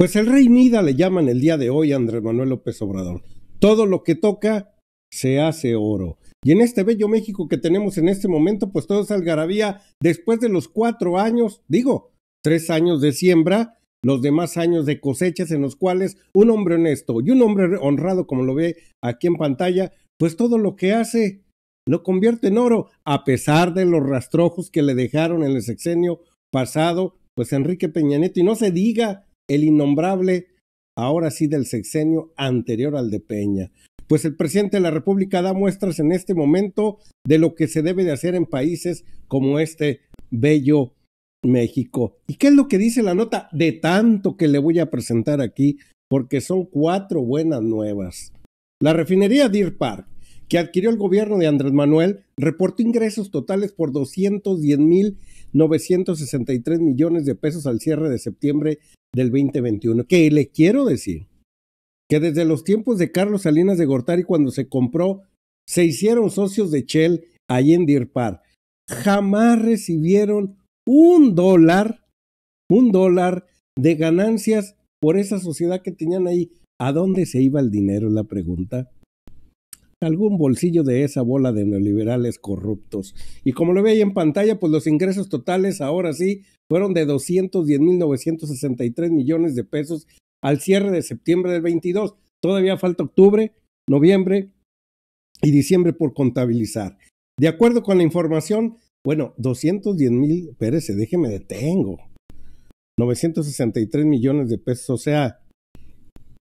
Pues el rey Mida le llaman el día de hoy Andrés Manuel López Obrador. Todo lo que toca se hace oro. Y en este bello México que tenemos en este momento, pues todo es algarabía. Después de los cuatro años, digo, tres años de siembra, los demás años de cosechas en los cuales un hombre honesto y un hombre honrado, como lo ve aquí en pantalla, pues todo lo que hace lo convierte en oro, a pesar de los rastrojos que le dejaron en el sexenio pasado, pues Enrique Peña Nieto. Y no se diga el innombrable, ahora sí del sexenio anterior al de Peña. Pues el presidente de la República da muestras en este momento de lo que se debe de hacer en países como este bello México. ¿Y qué es lo que dice la nota de tanto que le voy a presentar aquí? Porque son cuatro buenas nuevas. La refinería Deer Park, que adquirió el gobierno de Andrés Manuel, reportó ingresos totales por 210 mil 963 millones de pesos al cierre de septiembre del 2021. Que le quiero decir que desde los tiempos de Carlos Salinas de Gortari cuando se compró, se hicieron socios de Shell ahí en Dirpar Jamás recibieron un dólar, un dólar de ganancias por esa sociedad que tenían ahí. ¿A dónde se iba el dinero? la pregunta algún bolsillo de esa bola de neoliberales corruptos. Y como lo ve ahí en pantalla, pues los ingresos totales ahora sí fueron de 210.963 millones de pesos al cierre de septiembre del 22. Todavía falta octubre, noviembre y diciembre por contabilizar. De acuerdo con la información, bueno, 210 mil, espérese, déjeme detengo. 963 millones de pesos, o sea,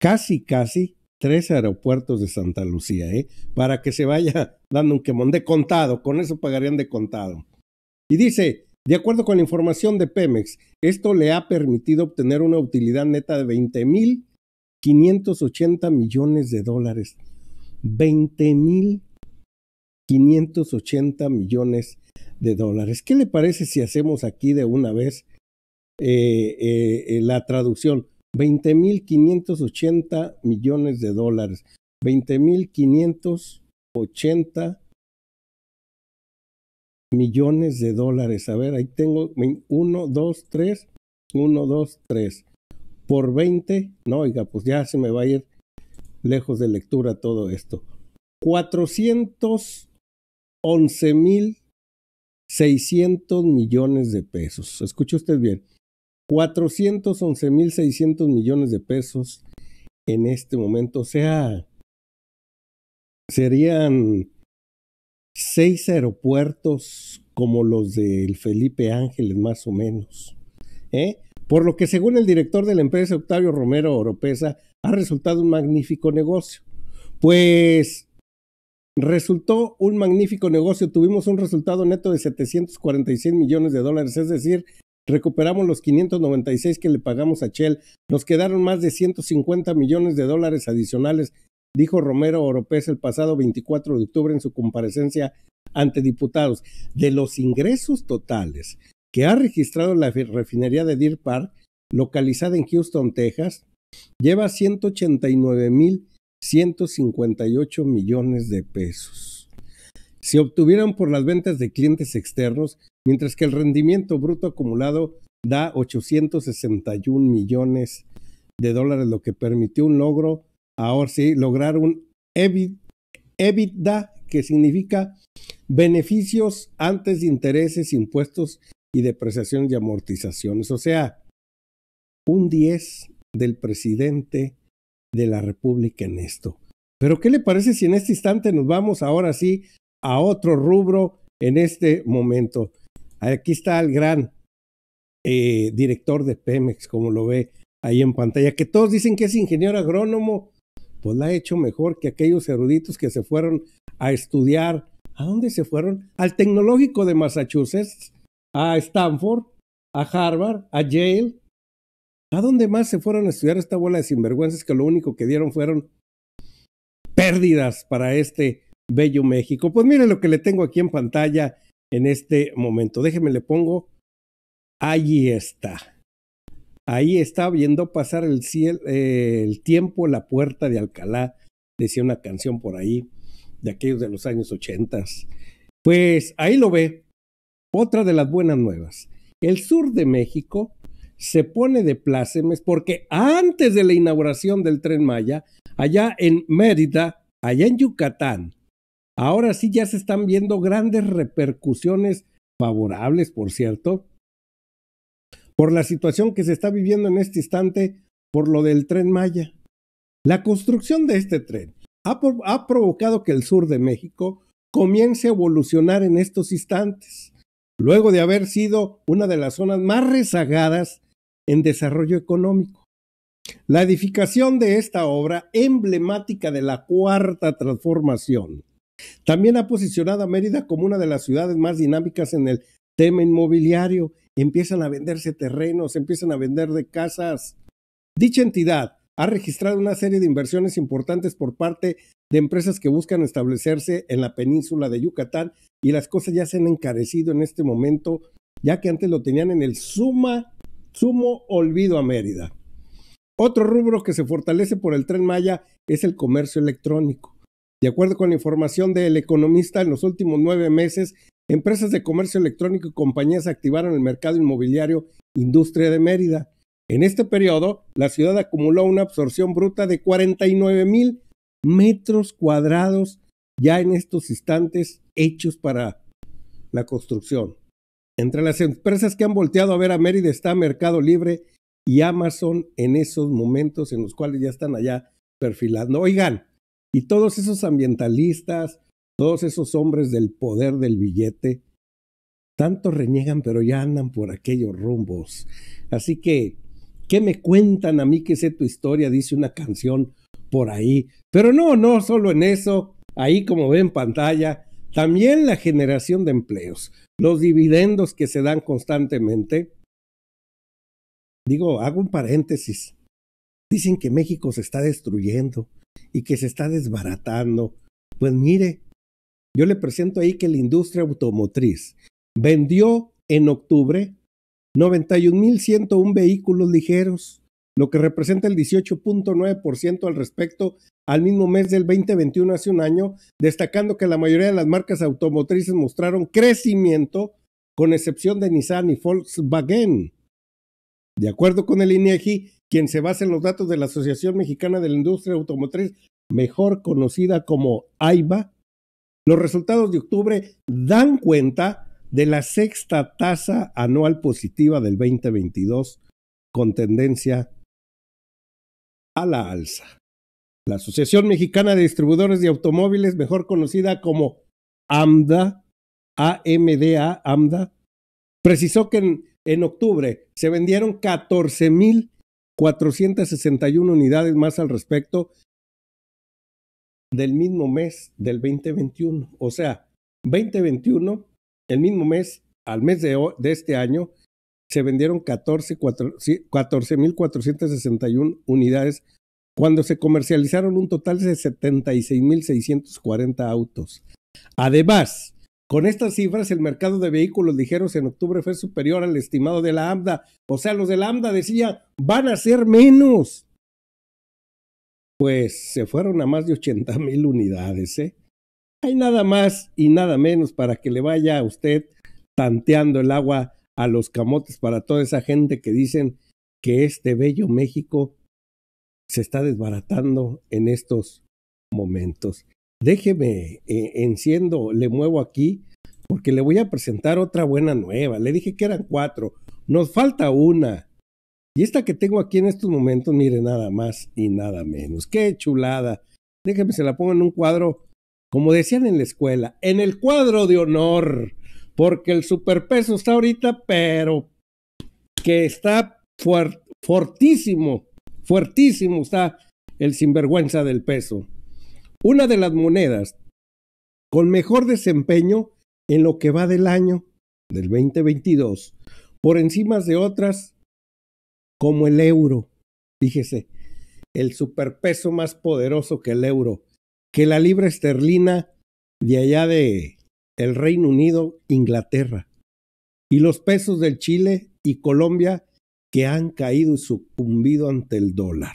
casi, casi tres aeropuertos de Santa Lucía, ¿eh? para que se vaya dando un quemón de contado, con eso pagarían de contado. Y dice, de acuerdo con la información de Pemex, esto le ha permitido obtener una utilidad neta de 20.580 millones de dólares. 20.580 millones de dólares. ¿Qué le parece si hacemos aquí de una vez eh, eh, eh, la traducción? 20.580 millones de dólares. 20.580 millones de dólares. A ver, ahí tengo 1, 2, 3, 1, 2, 3. Por 20, no, oiga, pues ya se me va a ir lejos de lectura todo esto. 411 mil 600 millones de pesos. Escuche usted bien, 411.600 millones de pesos en este momento. O sea, serían seis aeropuertos como los del Felipe Ángeles, más o menos. ¿eh? Por lo que, según el director de la empresa, Octavio Romero Oropesa, ha resultado un magnífico negocio. Pues resultó un magnífico negocio. Tuvimos un resultado neto de 746 millones de dólares, es decir, Recuperamos los 596 que le pagamos a Shell. Nos quedaron más de 150 millones de dólares adicionales, dijo Romero Oropés el pasado 24 de octubre en su comparecencia ante diputados. De los ingresos totales que ha registrado la refinería de Deer Park, localizada en Houston, Texas, lleva mil 189.158 millones de pesos. Si obtuvieran por las ventas de clientes externos, mientras que el rendimiento bruto acumulado da 861 millones de dólares, lo que permitió un logro, ahora sí, lograr un EBITDA, que significa beneficios antes de intereses, impuestos y depreciaciones y amortizaciones. O sea, un 10 del presidente de la República en esto. Pero ¿qué le parece si en este instante nos vamos ahora sí a otro rubro en este momento? Aquí está el gran eh, director de Pemex, como lo ve ahí en pantalla, que todos dicen que es ingeniero agrónomo, pues la ha hecho mejor que aquellos eruditos que se fueron a estudiar. ¿A dónde se fueron? Al Tecnológico de Massachusetts, a Stanford, a Harvard, a Yale. ¿A dónde más se fueron a estudiar esta bola de sinvergüenzas que lo único que dieron fueron pérdidas para este bello México? Pues mire lo que le tengo aquí en pantalla en este momento. Déjeme, le pongo. Allí está. Ahí está viendo pasar el, cielo, eh, el tiempo, la puerta de Alcalá, decía una canción por ahí, de aquellos de los años ochentas. Pues ahí lo ve. Otra de las buenas nuevas. El sur de México se pone de plácemes porque antes de la inauguración del tren Maya, allá en Mérida, allá en Yucatán, Ahora sí ya se están viendo grandes repercusiones favorables, por cierto, por la situación que se está viviendo en este instante por lo del tren Maya. La construcción de este tren ha, provocado que el sur de México comience a evolucionar en estos instantes, luego de haber sido una de las zonas más rezagadas en desarrollo económico. La edificación de esta obra emblemática de la cuarta transformación también ha posicionado a Mérida como una de las ciudades más dinámicas en el tema inmobiliario. Empiezan a venderse terrenos, empiezan a vender de casas. Dicha entidad ha registrado una serie de inversiones importantes por parte de empresas que buscan establecerse en la península de Yucatán y las cosas ya se han encarecido en este momento, ya que antes lo tenían en el suma, sumo olvido a Mérida. Otro rubro que se fortalece por el tren Maya es el comercio electrónico. De acuerdo con la información del economista, en los últimos nueve meses, empresas de comercio electrónico y compañías activaron el mercado inmobiliario industria de Mérida. En este periodo, la ciudad acumuló una absorción bruta de 49 mil metros cuadrados ya en estos instantes hechos para la construcción. Entre las empresas que han volteado a ver a Mérida está Mercado Libre y Amazon en esos momentos en los cuales ya están allá perfilando. Oigan, y todos esos ambientalistas, todos esos hombres del poder del billete, tanto reniegan, pero ya andan por aquellos rumbos. Así que, ¿qué me cuentan a mí que sé tu historia? Dice una canción por ahí. Pero no, no solo en eso, ahí como ve en pantalla, también la generación de empleos, los dividendos que se dan constantemente. Digo, hago un paréntesis. Dicen que México se está destruyendo, y que se está desbaratando. Pues mire, yo le presento ahí que la industria automotriz vendió en octubre 91.101 vehículos ligeros, lo que representa el 18.9% al respecto al mismo mes del 2021 hace un año, destacando que la mayoría de las marcas automotrices mostraron crecimiento, con excepción de Nissan y Volkswagen. De acuerdo con el INEGI, e quien se basa en los datos de la Asociación Mexicana de la Industria Automotriz, mejor conocida como AIBA, los resultados de octubre dan cuenta de la sexta tasa anual positiva del 2022 con tendencia a la alza. La Asociación Mexicana de Distribuidores de Automóviles, mejor conocida como AMDA, AMDA, AMDA, precisó que en en octubre se vendieron 14.461 unidades más al respecto del mismo mes del 2021. O sea, 2021, el mismo mes, al mes de, este año, se vendieron 14.461 unidades cuando se comercializaron un total de 76.640 autos. Además, con estas cifras, el mercado de vehículos ligeros en octubre fue superior al estimado de la AMDA. O sea, los de la AMDA decían, van a ser menos. Pues se fueron a más de 80 mil unidades. ¿eh? Hay nada más y nada menos para que le vaya a usted tanteando el agua a los camotes para toda esa gente que dicen que este bello México se está desbaratando en estos momentos déjeme, eh, enciendo, le muevo aquí, porque le voy a presentar otra buena nueva. Le dije que eran cuatro, nos falta una. Y esta que tengo aquí en estos momentos, mire, nada más y nada menos. Qué chulada. Déjeme, se la pongo en un cuadro, como decían en la escuela, en el cuadro de honor, porque el superpeso está ahorita, pero que está fuertísimo fortísimo, fuertísimo está el sinvergüenza del peso una de las monedas con mejor desempeño en lo que va del año del 2022, por encima de otras como el euro. Fíjese, el superpeso más poderoso que el euro, que la libra esterlina de allá de el Reino Unido, Inglaterra, y los pesos del Chile y Colombia que han caído y sucumbido ante el dólar.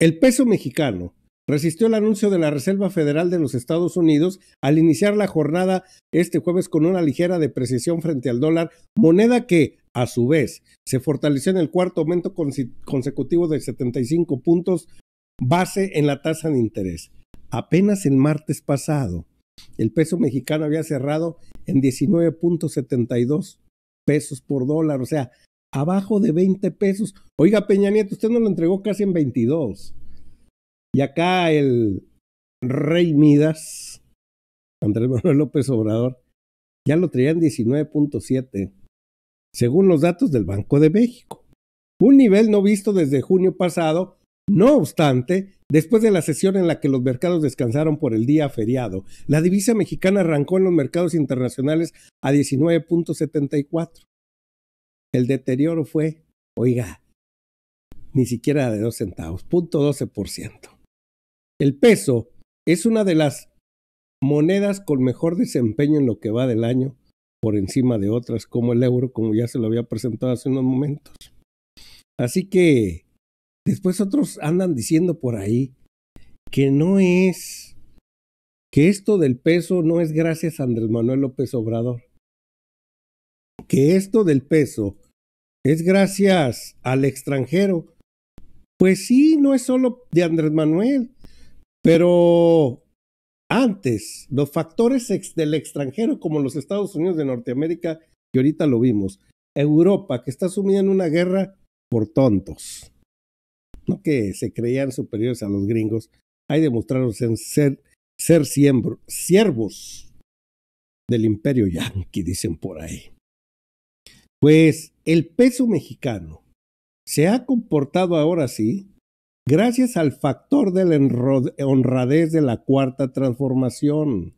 El peso mexicano resistió el anuncio de la Reserva Federal de los Estados Unidos al iniciar la jornada este jueves con una ligera depreciación frente al dólar, moneda que, a su vez, se fortaleció en el cuarto aumento consecutivo de 75 puntos base en la tasa de interés. Apenas el martes pasado, el peso mexicano había cerrado en 19.72 pesos por dólar, o sea, abajo de 20 pesos. Oiga, Peña Nieto, usted no lo entregó casi en 22. Y acá el rey Midas, Andrés Manuel López Obrador, ya lo traía en 19.7, según los datos del Banco de México. Un nivel no visto desde junio pasado, no obstante, después de la sesión en la que los mercados descansaron por el día feriado, la divisa mexicana arrancó en los mercados internacionales a 19.74. El deterioro fue, oiga, ni siquiera de dos centavos, 0.12%. El peso es una de las monedas con mejor desempeño en lo que va del año, por encima de otras como el euro, como ya se lo había presentado hace unos momentos. Así que después otros andan diciendo por ahí que no es, que esto del peso no es gracias a Andrés Manuel López Obrador, que esto del peso es gracias al extranjero. Pues sí, no es solo de Andrés Manuel, pero antes, los factores del extranjero, como los Estados Unidos de Norteamérica, que ahorita lo vimos, Europa, que está sumida en una guerra por tontos, no que se creían superiores a los gringos, hay demostraron ser, ser, siervos del imperio yanqui, dicen por ahí. Pues el peso mexicano se ha comportado ahora sí gracias al factor de la honradez de la cuarta transformación.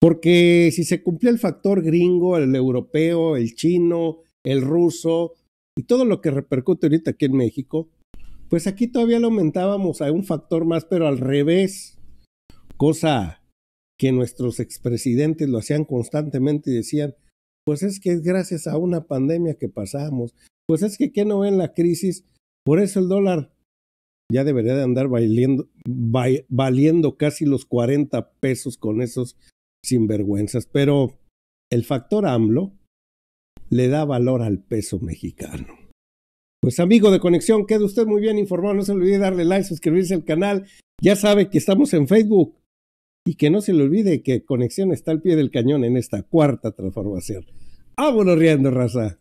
Porque si se cumplía el factor gringo, el europeo, el chino, el ruso y todo lo que repercute ahorita aquí en México, pues aquí todavía lo aumentábamos a un factor más, pero al revés, cosa que nuestros expresidentes lo hacían constantemente y decían, pues es que es gracias a una pandemia que pasamos, pues es que qué no ven la crisis, por eso el dólar ya debería de andar valiendo casi los 40 pesos con esos sinvergüenzas. Pero el factor AMLO le da valor al peso mexicano. Pues amigo de Conexión, quede usted muy bien informado. No se olvide darle like, suscribirse al canal. Ya sabe que estamos en Facebook. Y que no se le olvide que Conexión está al pie del cañón en esta cuarta transformación. ¡Vámonos riendo, raza!